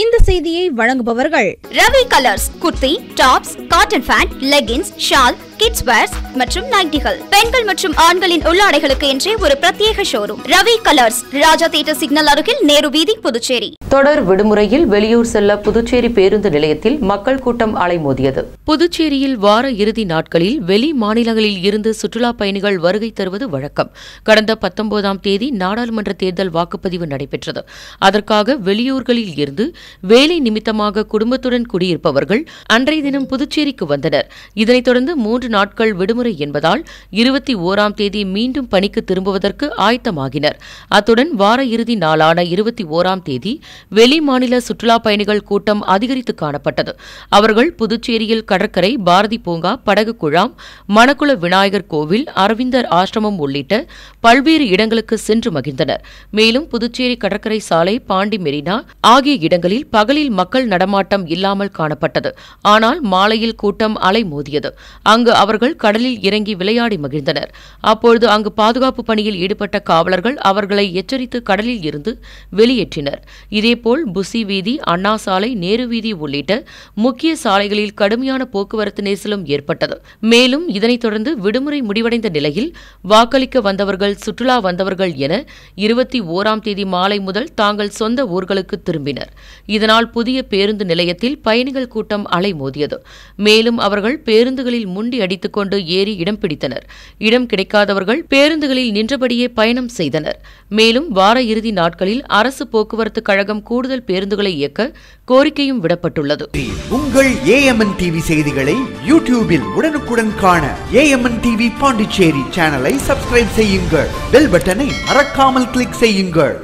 இந்த செய்தியை வழங்குபவர்கள் Ravi colours kurti tops cotton pant leggings shawl kids wears மற்றும் நைட்டிகள் பெண்கள் மற்றும் ஆண்களின் உள்ளாடைகளுக்கு என்றே ஒரு பிரத்யேக showroom Ravi colours Raja theatre signal அருகில் நேரு வீதி புதுச்சேரி தொடர் விடுமுறையில் வெளியூர் செல்ல புதுச்சேரி பேருந்து நிலையத்தில் மக்கள் கூட்டம் அலைமோதியது புதுச்சேரியில் வார இறுதி நாட்களில் வெளி மாநிலங்களில் இருந்து சுற்றுலா பயணிகள் வருகை தருவது வழக்கம் கடந்த பத்தொன்பதாம் தேதி நாடாளுமன்ற தேர்தல் வாக்குப்பதிவு நடைபெற்றது அதற்காக வெளியூர்களில் இருந்து வேலை நிமித்தமாக குடும்பத்துடன் குடியிருப்பவர்கள் அன்றைய தினம் புதுச்சேரிக்கு வந்தனர் இதனைத் தொடர்ந்து மூன்று நாட்கள் விடுமுறை என்பதால் இருபத்தி ஓராம் தேதி மீண்டும் பணிக்கு திரும்புவதற்கு ஆயத்தமாகினர் அத்துடன் வார இறுதி நாளான இருபத்தி ஓராம் தேதி வெளி மாநில சுற்றுலா பயணிகள் கூட்டம் அதிகரித்து காணப்பட்டது அவர்கள் புதுச்சேரியில் கடற்கரை பாரதி பூங்கா படகு குழாம் மணக்குள விநாயகர் கோவில் அரவிந்தர் ஆசிரமம் உள்ளிட்ட பல்வேறு இடங்களுக்கு சென்று மகிழ்ந்தனர் மேலும் புதுச்சேரி கடற்கரை சாலை பாண்டி மெரினா ஆகிய இடங்களில் பகலில் மக்கள் நடமாட்டம் இல்லாமல் காணப்பட்டது ஆனால் மாலையில் கூட்டம் அலைமோதியது அங்கு அவர்கள் கடலில் இறங்கி விளையாடி மகிழ்ந்தனர் அப்பொழுது அங்கு பாதுகாப்பு பணியில் ஈடுபட்ட காவலர்கள் அவர்களை எச்சரித்து கடலில் இருந்து வெளியேற்றினர் இதேபோல் புசி வீதி அண்ணா சாலை நேரு வீதி உள்ளிட்ட முக்கிய சாலைகளில் கடுமையான போக்குவரத்து நெரிசலும் ஏற்பட்டது மேலும் இதனைத் தொடர்ந்து விடுமுறை முடிவடைந்த நிலையில் வாக்களிக்க வந்தவர்கள் சுற்றுலா வந்தவர்கள் என இருபத்தி ஓராம் தேதி மாலை முதல் தாங்கள் சொந்த ஊர்களுக்கு திரும்பினர் இதனால் புதிய பேருந்து நிலையத்தில் பயணிகள் கூட்டம் அலைமோதியது மேலும் அவர்கள் பேருந்துகளில் முண்டி அடித்துக் கொண்டு ஏறி இடம் பிடித்தனர் இடம் கிடைக்காதவர்கள் பேருந்துகளில் நின்றபடியே பயணம் செய்தனர் மேலும் வார இறுதி நாட்களில் அரசு போக்குவரத்து கழகம் கூடுதல் பேருந்துகளை இயக்க கோரிக்கையும் விடப்பட்டுள்ளது உங்கள் ஏஎம்என் டிவி செய்திகளை யூடியூபில் உடனுக்குடன் காண ஏஎம்என் டிவி பாண்டிச்சேரி சேனலை சப்ஸ்கிரைப் செய்யுங்கள் பெல் பட்டனை மறக்காமல் கிளிக் செய்யுங்கள்